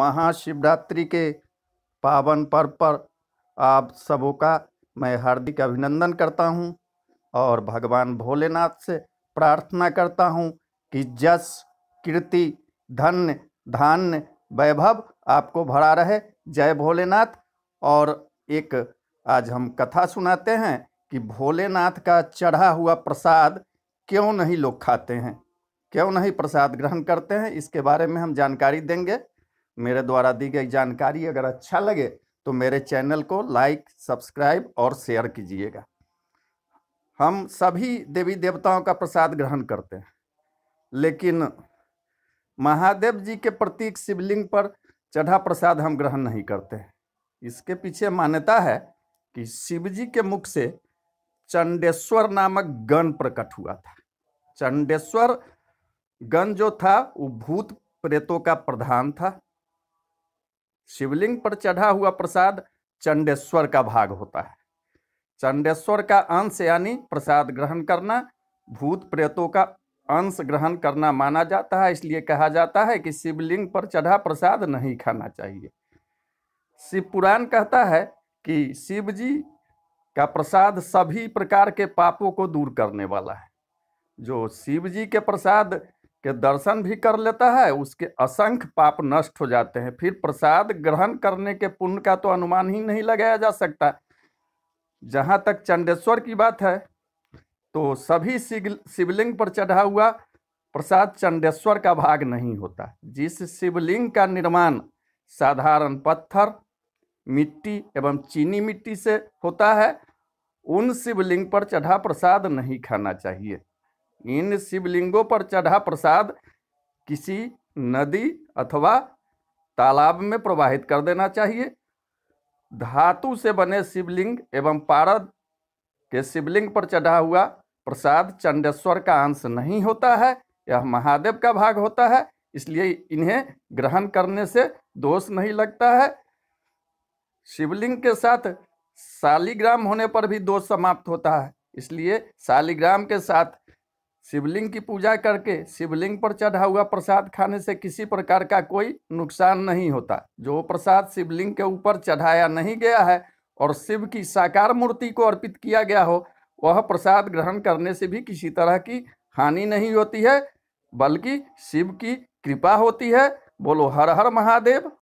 महाशिवरात्रि के पावन पर्व पर आप सबों का मैं हार्दिक अभिनंदन करता हूं और भगवान भोलेनाथ से प्रार्थना करता हूं कि जस कीर्ति धन्य धान्य वैभव आपको भरा रहे जय भोलेनाथ और एक आज हम कथा सुनाते हैं कि भोलेनाथ का चढ़ा हुआ प्रसाद क्यों नहीं लोग खाते हैं क्यों नहीं प्रसाद ग्रहण करते हैं इसके बारे में हम जानकारी देंगे मेरे द्वारा दी गई जानकारी अगर अच्छा लगे तो मेरे चैनल को लाइक सब्सक्राइब और शेयर कीजिएगा हम सभी देवी देवताओं का प्रसाद ग्रहण करते हैं लेकिन महादेव जी के प्रतीक शिवलिंग पर चढ़ा प्रसाद हम ग्रहण नहीं करते हैं इसके पीछे मान्यता है कि शिव जी के मुख से चंडेश्वर नामक गण प्रकट हुआ था चंडेश्वर गण जो था वो भूत प्रेतों का प्रधान था शिवलिंग पर चढ़ा हुआ प्रसाद चंडेश्वर का भाग होता है चंडेश्वर का अंश यानी प्रसाद ग्रहण करना भूत प्रेतों का अंश ग्रहण करना माना जाता है इसलिए कहा जाता है कि शिवलिंग पर चढ़ा प्रसाद नहीं खाना चाहिए शिव पुराण कहता है कि शिव जी का प्रसाद सभी प्रकार के पापों को दूर करने वाला है जो शिव जी के प्रसाद के दर्शन भी कर लेता है उसके असंख्य पाप नष्ट हो जाते हैं फिर प्रसाद ग्रहण करने के पुण्य का तो अनुमान ही नहीं लगाया जा सकता जहाँ तक चंडेश्वर की बात है तो सभी शिवलिंग पर चढ़ा हुआ प्रसाद चंडेश्वर का भाग नहीं होता जिस शिवलिंग का निर्माण साधारण पत्थर मिट्टी एवं चीनी मिट्टी से होता है उन शिवलिंग पर चढ़ा प्रसाद नहीं खाना चाहिए इन शिवलिंगों पर चढ़ा प्रसाद किसी नदी अथवा तालाब में प्रवाहित कर देना चाहिए धातु से बने शिवलिंग एवं पारद के शिवलिंग पर चढ़ा हुआ प्रसाद चंडेश्वर का अंश नहीं होता है यह महादेव का भाग होता है इसलिए इन्हें ग्रहण करने से दोष नहीं लगता है शिवलिंग के साथ शालिग्राम होने पर भी दोष समाप्त होता है इसलिए शालिग्राम के साथ शिवलिंग की पूजा करके शिवलिंग पर चढ़ा हुआ प्रसाद खाने से किसी प्रकार का कोई नुकसान नहीं होता जो प्रसाद शिवलिंग के ऊपर चढ़ाया नहीं गया है और शिव की साकार मूर्ति को अर्पित किया गया हो वह प्रसाद ग्रहण करने से भी किसी तरह की हानि नहीं होती है बल्कि शिव की कृपा होती है बोलो हर हर महादेव